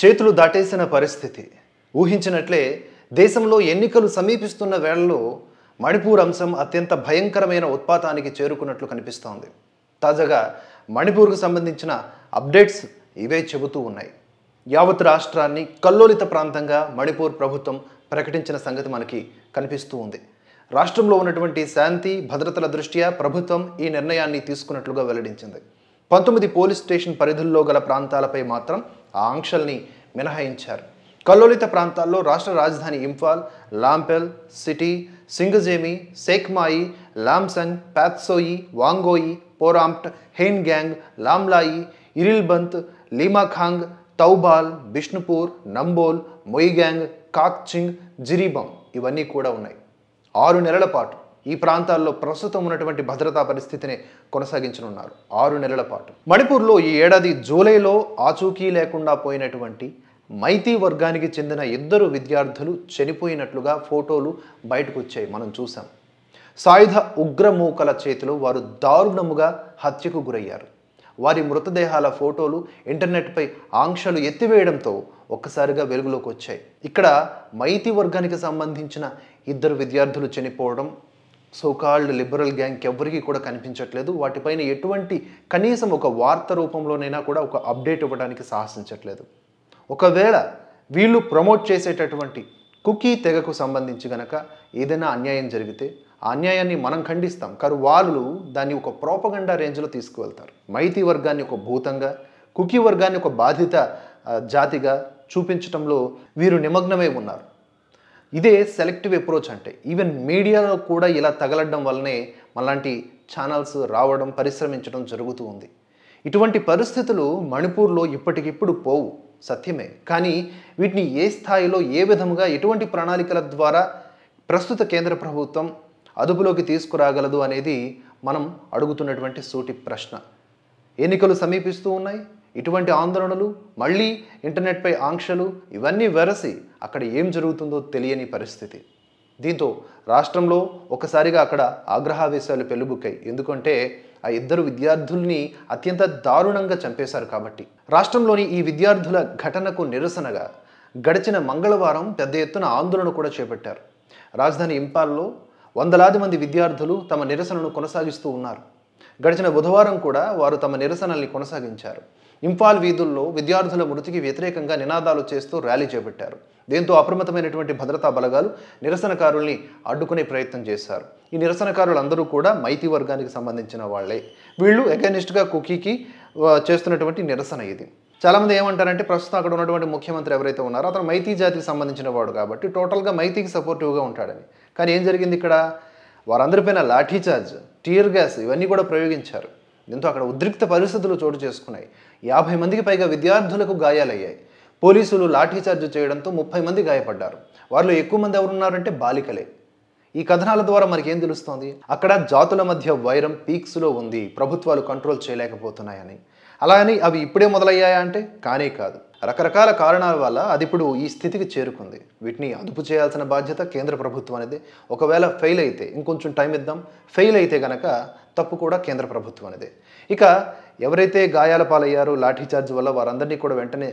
చేతులు దాటేసిన పరిస్థితి ఊహించినట్లే దేశంలో ఎన్నికలు సమీపిస్తున్న వేళలో మణిపూర్ అంశం అత్యంత భయంకరమైన ఉత్పాతానికి చేరుకున్నట్లు కనిపిస్తోంది తాజాగా మణిపూర్కు సంబంధించిన అప్డేట్స్ ఇవే చెబుతూ ఉన్నాయి యావత్ రాష్ట్రాన్ని కల్లోలిత ప్రాంతంగా మణిపూర్ ప్రభుత్వం ప్రకటించిన సంగతి మనకి కనిపిస్తూ ఉంది రాష్ట్రంలో ఉన్నటువంటి శాంతి భద్రతల దృష్ట్యా ప్రభుత్వం ఈ నిర్ణయాన్ని తీసుకున్నట్లుగా వెల్లడించింది పంతొమ్మిది పోలీస్ స్టేషన్ పరిధుల్లో గల ప్రాంతాలపై మాత్రం ఆ ఆంక్షల్ని మినహాయించారు కల్లోలిత ప్రాంతాల్లో రాష్ట్ర రాజధాని ఇంఫాల్ లాంపెల్ సిటీ సింగజేమి సేక్మాయి లామ్సంగ్ ప్యాత్సోయి వాంగోయి పోరాంప్ట్ హెయిన్ గ్యాంగ్ లామ్లాయి ఇరిల్బంత్ లీమాఖాంగ్ తౌబాల్ బిష్ణుపూర్ నంబోల్ మొయిగ్యాంగ్ కాక్చింగ్ జిరీబం ఇవన్నీ కూడా ఉన్నాయి ఆరు నెలల పాటు ఈ ప్రాంతాల్లో ప్రస్తుతం ఉన్నటువంటి భద్రతా పరిస్థితిని కొనసాగించనున్నారు ఆరు నెలల పాటు మణిపూర్లో ఈ ఏడాది జూలైలో ఆచూకీ లేకుండా పోయినటువంటి మైతీ వర్గానికి చెందిన ఇద్దరు విద్యార్థులు చనిపోయినట్లుగా ఫోటోలు బయటకు వచ్చాయి మనం చూసాం సాయుధ ఉగ్రమూకల చేతిలో వారు దారుణముగా హత్యకు గురయ్యారు వారి మృతదేహాల ఫోటోలు ఇంటర్నెట్పై ఆంక్షలు ఎత్తివేయడంతో ఒక్కసారిగా వెలుగులోకి వచ్చాయి ఇక్కడ మైతి వర్గానికి సంబంధించిన ఇద్దరు విద్యార్థులు చనిపోవడం సోకాల్డ్ లిబరల్ గ్యాంగ్కి ఎవరికి కూడా కనిపించట్లేదు వాటిపైన ఎటువంటి కనీసం ఒక వార్త రూపంలోనైనా కూడా ఒక అప్డేట్ ఇవ్వడానికి సాహసించట్లేదు ఒకవేళ వీళ్ళు ప్రమోట్ చేసేటటువంటి కుకీ తెగకు సంబంధించి గనక ఏదైనా అన్యాయం జరిగితే ఆ అన్యాయాన్ని మనం ఖండిస్తాం కానీ వాళ్ళు దాన్ని ఒక ప్రోపగండా రేంజ్లో తీసుకువెళ్తారు మైతీ వర్గాన్ని ఒక భూతంగా కుకీ వర్గాన్ని ఒక బాధిత జాతిగా చూపించడంలో వీరు నిమగ్నమై ఉన్నారు ఇదే సెలెక్టివ్ అప్రోచ్ అంటే ఈవెన్ మీడియాలో కూడా ఇలా తగలడం వల్లనే మలాంటి ఛానల్స్ రావడం పరిశ్రమించడం జరుగుతూ ఉంది ఇటువంటి పరిస్థితులు మణిపూర్లో ఇప్పటికిప్పుడు పోవు సత్యమే కానీ వీటిని ఏ స్థాయిలో ఏ విధముగా ఎటువంటి ప్రణాళికల ద్వారా ప్రస్తుత కేంద్ర ప్రభుత్వం అదుపులోకి తీసుకురాగలదు అనేది మనం అడుగుతున్నటువంటి సూటి ప్రశ్న ఎన్నికలు సమీపిస్తూ ఉన్నాయి ఇటువంటి ఆందోళనలు మళ్ళీ ఇంటర్నెట్పై ఆంక్షలు ఇవన్నీ వెరసి అక్కడ ఏం జరుగుతుందో తెలియని పరిస్థితి దీంతో రాష్ట్రంలో ఒకసారిగా అక్కడ ఆగ్రహావేశాలు పెళ్ళుబుక్కాయి ఎందుకంటే ఆ ఇద్దరు విద్యార్థుల్ని అత్యంత దారుణంగా చంపేశారు కాబట్టి రాష్ట్రంలోని ఈ విద్యార్థుల ఘటనకు నిరసనగా గడిచిన మంగళవారం పెద్ద ఎత్తున ఆందోళన కూడా చేపట్టారు రాజధాని ఇంపాల్లో వందలాది మంది విద్యార్థులు తమ నిరసనను కొనసాగిస్తూ ఉన్నారు గడిచిన బుధవారం కూడా వారు తమ నిరసనల్ని కొనసాగించారు ఇంఫాల్ వీధుల్లో విద్యార్థుల మృతికి వ్యతిరేకంగా నినాదాలు చేస్తూ ర్యాలీ చేపట్టారు దీంతో అప్రమత్తమైనటువంటి భద్రతా బలగాలు నిరసనకారుల్ని అడ్డుకునే ప్రయత్నం చేశారు ఈ నిరసనకారులందరూ కూడా మైతి వర్గానికి సంబంధించిన వాళ్ళే వీళ్ళు ఎగనిస్ట్గా కుకీకి చేస్తున్నటువంటి నిరసన ఇది చాలామంది ఏమంటారంటే ప్రస్తుతం అక్కడ ఉన్నటువంటి ముఖ్యమంత్రి ఎవరైతే ఉన్నారో అతను మైతీ జాతికి సంబంధించిన వాడు కాబట్టి టోటల్గా మైతీకి సపోర్టివ్గా ఉంటాడని కానీ ఏం జరిగింది ఇక్కడ వారందరిపైన లాఠీచార్జ్ టీయర్ గ్యాస్ ఇవన్నీ కూడా ప్రయోగించారు దీంతో అక్కడ ఉద్రిక్త పరిస్థితులు చోటు చేసుకున్నాయి యాభై మందికి పైగా విద్యార్థులకు గాయాలయ్యాయి పోలీసులు లాఠీచార్జ్ చేయడంతో ముప్పై మంది గాయపడ్డారు వారిలో ఎక్కువ మంది ఎవరున్నారంటే బాలికలే ఈ కథనాల ద్వారా మనకేం తెలుస్తోంది అక్కడ జాతుల మధ్య వైరం పీక్స్లో ఉంది ప్రభుత్వాలు కంట్రోల్ చేయలేకపోతున్నాయని అలా అని అవి ఇప్పుడే మొదలయ్యాయా అంటే కానే కాదు రకరకాల కారణాల వల్ల అది ఇప్పుడు ఈ స్థితికి చేరుకుంది వీటిని అదుపు చేయాల్సిన బాధ్యత కేంద్ర ప్రభుత్వం అనేది ఒకవేళ ఫెయిల్ అయితే ఇంకొంచెం టైం ఇద్దాం ఫెయిల్ అయితే గనక తప్పు కూడా కేంద్ర ప్రభుత్వం అనేది ఇక ఎవరైతే గాయాల పాలయ్యారో లాఠీచార్జ్ వల్ల వారందరినీ కూడా వెంటనే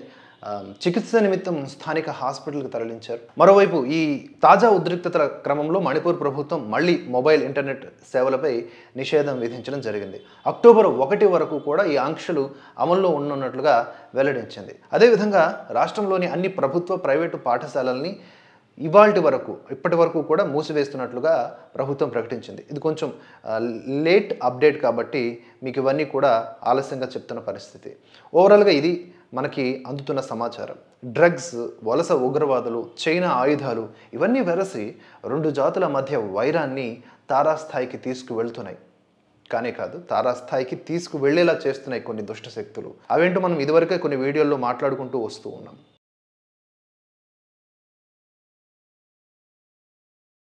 చికిత్స నిమిత్తం స్థానిక హాస్పిటల్కి తరలించారు మరోవైపు ఈ తాజా ఉద్రిక్తతల క్రమంలో మణిపూర్ ప్రభుత్వం మళ్ళీ మొబైల్ ఇంటర్నెట్ సేవలపై నిషేధం విధించడం జరిగింది అక్టోబర్ ఒకటి వరకు కూడా ఈ ఆంక్షలు అమల్లో ఉన్నట్లుగా వెల్లడించింది అదేవిధంగా రాష్ట్రంలోని అన్ని ప్రభుత్వ ప్రైవేటు పాఠశాలల్ని ఇవాళ వరకు ఇప్పటి వరకు కూడా మూసివేస్తున్నట్లుగా ప్రభుత్వం ప్రకటించింది ఇది కొంచెం లేట్ అప్డేట్ కాబట్టి మీకు ఇవన్నీ కూడా ఆలస్యంగా చెప్తున్న పరిస్థితి ఓవరాల్గా ఇది మనకి అందుతున్న సమాచారం డ్రగ్స్ వలస ఉగ్రవాదులు చైనా ఆయుధాలు ఇవన్నీ వెరసి రెండు జాతుల మధ్య వైరాన్ని తారాస్థాయికి తీసుకువెళ్తున్నాయి కానే కాదు తారాస్థాయికి తీసుకువెళ్లేలా చేస్తున్నాయి కొన్ని దుష్టశక్తులు అవేంటో మనం ఇదివరకే కొన్ని వీడియోల్లో మాట్లాడుకుంటూ వస్తూ ఉన్నాం